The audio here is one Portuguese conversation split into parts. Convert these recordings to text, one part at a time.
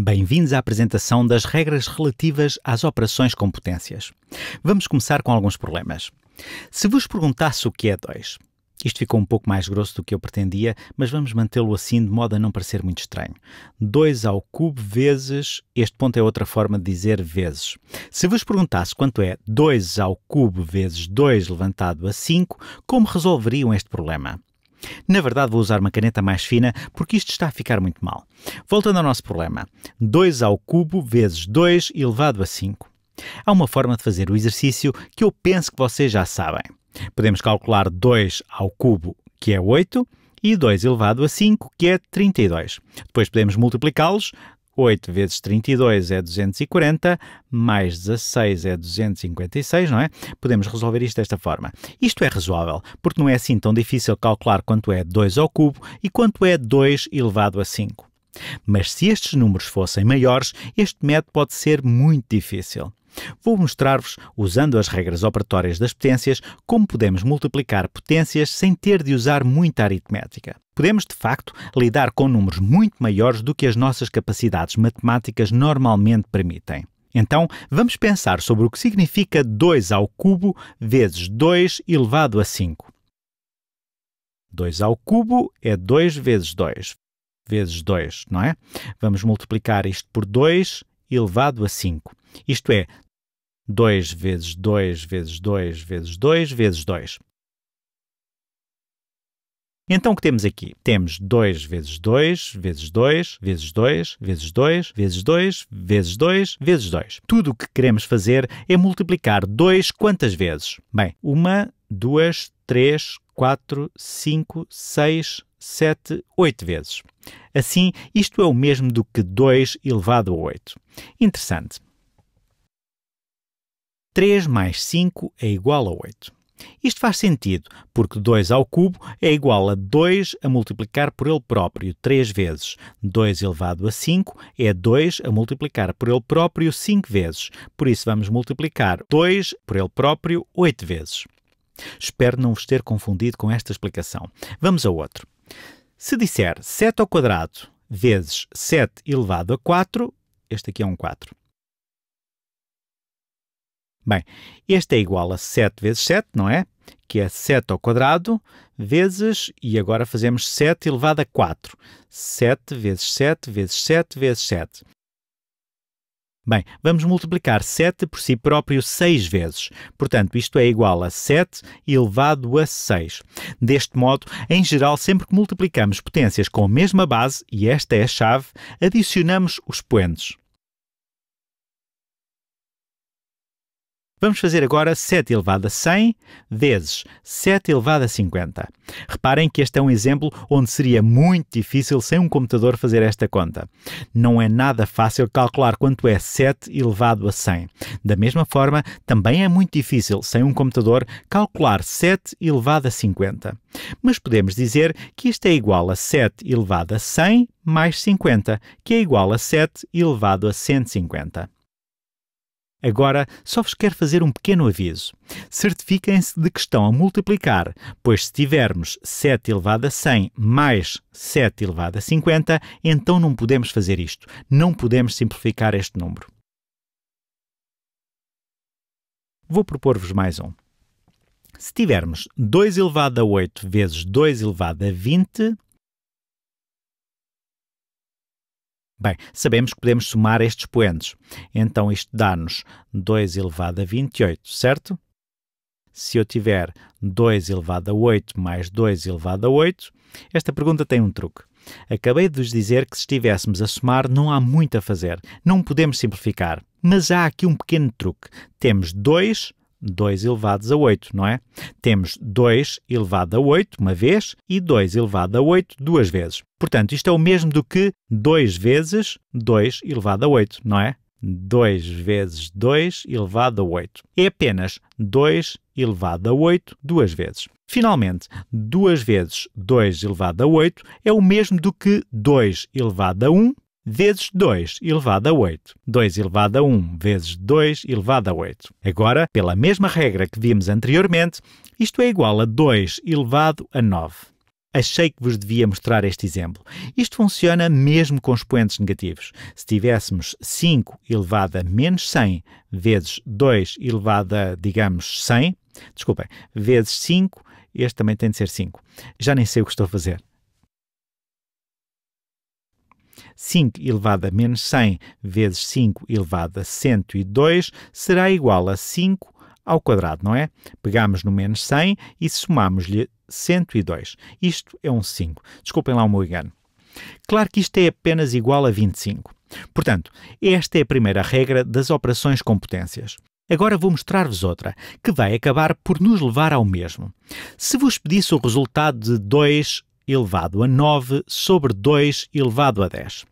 Bem-vindos à apresentação das regras relativas às operações com potências. Vamos começar com alguns problemas. Se vos perguntasse o que é 2, isto ficou um pouco mais grosso do que eu pretendia, mas vamos mantê-lo assim de modo a não parecer muito estranho. 2 ao cubo vezes, este ponto é outra forma de dizer vezes. Se vos perguntasse quanto é 2 ao cubo vezes 2 levantado a 5, como resolveriam este problema? Na verdade, vou usar uma caneta mais fina porque isto está a ficar muito mal. Voltando ao nosso problema: 2 ao cubo vezes 2 elevado a 5. Há uma forma de fazer o exercício que eu penso que vocês já sabem. Podemos calcular 2 ao cubo, que é 8, e 2 elevado a 5, que é 32. Depois podemos multiplicá-los, 8 vezes 32 é 240, mais 16 é 256, não é? Podemos resolver isto desta forma. Isto é razoável, porque não é assim tão difícil calcular quanto é 2 ao cubo e quanto é 2 elevado a 5. Mas se estes números fossem maiores, este método pode ser muito difícil. Vou mostrar-vos, usando as regras operatórias das potências, como podemos multiplicar potências sem ter de usar muita aritmética. Podemos, de facto, lidar com números muito maiores do que as nossas capacidades matemáticas normalmente permitem. Então, vamos pensar sobre o que significa 2 ao cubo vezes 2 elevado a 5. 2 ao cubo é 2 vezes 2, vezes 2, não é? Vamos multiplicar isto por 2 elevado a 5. Isto é, 2 vezes 2 vezes 2 vezes 2 vezes 2. Então o que temos aqui? Temos 2 vezes 2 vezes 2 vezes 2 vezes 2 vezes 2 vezes 2 vezes 2. Tudo o que queremos fazer é multiplicar 2 quantas vezes? Bem, 1, 2, 3, 4, 5, 6, 7, 8 vezes. Assim, isto é o mesmo do que 2 elevado a 8. Interessante. 3 mais 5 é igual a 8. Isto faz sentido, porque 2 ao cubo é igual a 2 a multiplicar por ele próprio 3 vezes. 2 elevado a 5 é 2 a multiplicar por ele próprio 5 vezes. Por isso vamos multiplicar 2 por ele próprio 8 vezes. Espero não vos ter confundido com esta explicação. Vamos a outro. Se disser 7 ao quadrado vezes 7 elevado a 4, este aqui é um 4. Bem, este é igual a 7 vezes 7, não é? Que é 7 ao quadrado, vezes, e agora fazemos 7 elevado a 4. 7 vezes 7 vezes 7 vezes 7. Bem, vamos multiplicar 7 por si próprio 6 vezes. Portanto, isto é igual a 7 elevado a 6. Deste modo, em geral, sempre que multiplicamos potências com a mesma base, e esta é a chave, adicionamos os expoentes. Vamos fazer agora 7 elevado a 100 vezes 7 elevado a 50. Reparem que este é um exemplo onde seria muito difícil sem um computador fazer esta conta. Não é nada fácil calcular quanto é 7 elevado a 100. Da mesma forma, também é muito difícil sem um computador calcular 7 elevado a 50. Mas podemos dizer que isto é igual a 7 elevado a 100 mais 50, que é igual a 7 elevado a 150. Agora, só vos quero fazer um pequeno aviso. Certifiquem-se de que estão a multiplicar, pois se tivermos 7 elevado a 100 mais 7 elevado a 50, então não podemos fazer isto. Não podemos simplificar este número. Vou propor-vos mais um. Se tivermos 2 elevado a 8 vezes 2 elevado a 20, Bem, sabemos que podemos somar estes poentes. Então isto dá-nos 2 elevado a 28, certo? Se eu tiver 2 elevado a 8 mais 2 elevado a 8, esta pergunta tem um truque. Acabei de vos dizer que se estivéssemos a somar não há muito a fazer, não podemos simplificar. Mas há aqui um pequeno truque. Temos 2 2 elevados a 8, não é? Temos 2 elevado a 8 uma vez e 2 elevado a 8 duas vezes. Portanto, isto é o mesmo do que 2 vezes 2 elevado a 8, não é? 2 vezes 2 elevado a 8. É apenas 2 elevado a 8 duas vezes. Finalmente, 2 vezes 2 elevado a 8 é o mesmo do que 2 elevado a 1 vezes 2 elevado a 8. 2 elevado a 1 vezes 2 elevado a 8. Agora, pela mesma regra que vimos anteriormente, isto é igual a 2 elevado a 9. Achei que vos devia mostrar este exemplo. Isto funciona mesmo com expoentes negativos. Se tivéssemos 5 elevado a menos 100 vezes 2 elevado a, digamos, 100, desculpem, vezes 5, este também tem de ser 5. Já nem sei o que estou a fazer. 5 elevado a menos 100 vezes 5 elevado a 102 será igual a 5 ao quadrado, não é? Pegamos no menos 100 e somamos-lhe 102. Isto é um 5. Desculpem lá o meu engano. Claro que isto é apenas igual a 25. Portanto, esta é a primeira regra das operações com potências. Agora vou mostrar-vos outra, que vai acabar por nos levar ao mesmo. Se vos pedisse o resultado de 2 elevado a 9 sobre 2 elevado a 10.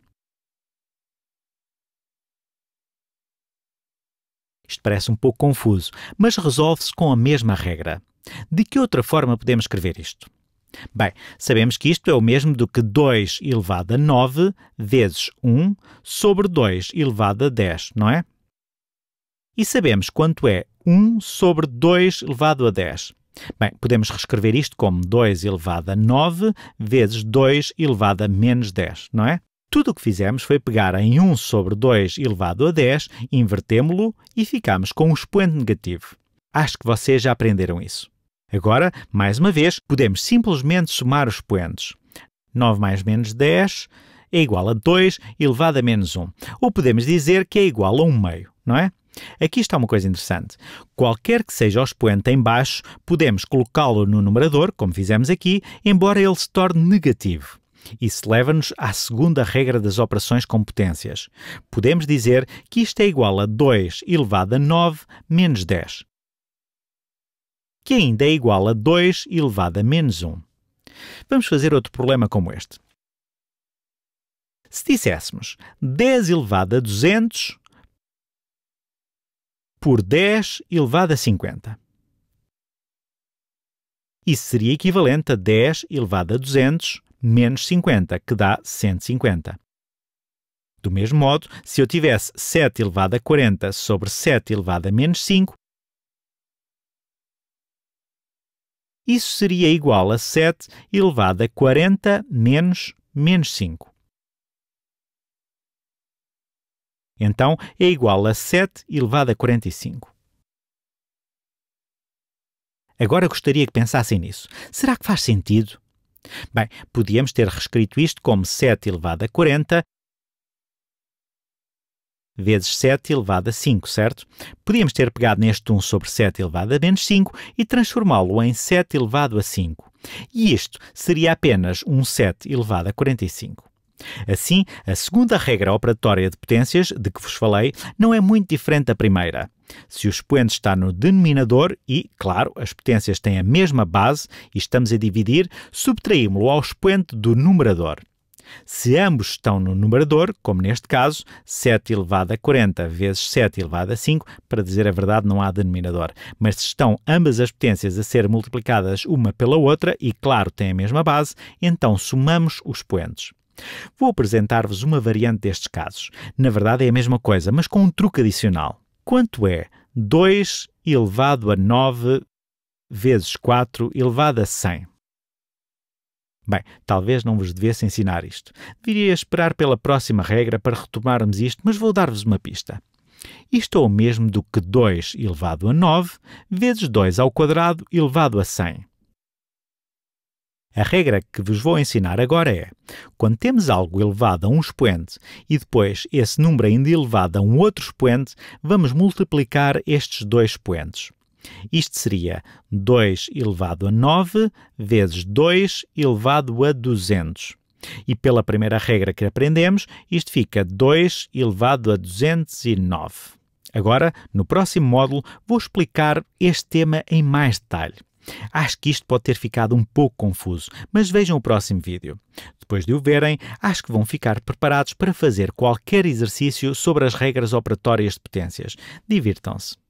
Isto parece um pouco confuso, mas resolve-se com a mesma regra. De que outra forma podemos escrever isto? Bem, sabemos que isto é o mesmo do que 2 elevado a 9 vezes 1 sobre 2 elevado a 10, não é? E sabemos quanto é 1 sobre 2 elevado a 10. Bem, podemos reescrever isto como 2 elevado a 9 vezes 2 elevado a menos 10, não é? Tudo o que fizemos foi pegar em 1 sobre 2 elevado a 10, invertemos lo e ficamos com um expoente negativo. Acho que vocês já aprenderam isso. Agora, mais uma vez, podemos simplesmente somar os expoentes. 9 mais menos 10 é igual a 2 elevado a menos 1. Ou podemos dizer que é igual a 1 meio, não é? Aqui está uma coisa interessante. Qualquer que seja o expoente em baixo, podemos colocá-lo no numerador, como fizemos aqui, embora ele se torne negativo. Isso leva-nos à segunda regra das operações com potências. Podemos dizer que isto é igual a 2 elevado a 9 menos 10, que ainda é igual a 2 elevado a menos 1. Vamos fazer outro problema como este. Se disséssemos 10 elevado a 200 por 10 elevado a 50. Isso seria equivalente a 10 elevado a 200 menos 50, que dá 150. Do mesmo modo, se eu tivesse 7 elevado a 40 sobre 7 elevado a menos 5, isso seria igual a 7 elevado a 40 menos menos 5. Então é igual a 7 elevado a 45. Agora gostaria que pensassem nisso. Será que faz sentido? Bem, podíamos ter reescrito isto como 7 elevado a 40 vezes 7 elevado a 5, certo? Podíamos ter pegado neste 1 sobre 7 elevado a menos 5 e transformá-lo em 7 elevado a 5. E isto seria apenas um 7 elevado a 45. Assim, a segunda regra operatória de potências de que vos falei não é muito diferente da primeira. Se o expoente está no denominador e, claro, as potências têm a mesma base e estamos a dividir, subtraímos-lo ao expoente do numerador. Se ambos estão no numerador, como neste caso, 7 elevado a 40 vezes 7 elevado a 5, para dizer a verdade não há denominador, mas se estão ambas as potências a ser multiplicadas uma pela outra e, claro, têm a mesma base, então somamos os expoentes. Vou apresentar-vos uma variante destes casos. Na verdade é a mesma coisa, mas com um truque adicional. Quanto é 2 elevado a 9 vezes 4 elevado a 100? Bem, talvez não vos devesse ensinar isto. Deveria esperar pela próxima regra para retomarmos isto, mas vou dar-vos uma pista. Isto é o mesmo do que 2 elevado a 9 vezes 2 ao quadrado elevado a 100. A regra que vos vou ensinar agora é: quando temos algo elevado a um expoente e depois esse número ainda elevado a um outro expoente, vamos multiplicar estes dois expoentes. Isto seria 2 elevado a 9 vezes 2 elevado a 200. E pela primeira regra que aprendemos, isto fica 2 elevado a 209. Agora, no próximo módulo, vou explicar este tema em mais detalhe. Acho que isto pode ter ficado um pouco confuso, mas vejam o próximo vídeo. Depois de o verem, acho que vão ficar preparados para fazer qualquer exercício sobre as regras operatórias de potências. Divirtam-se!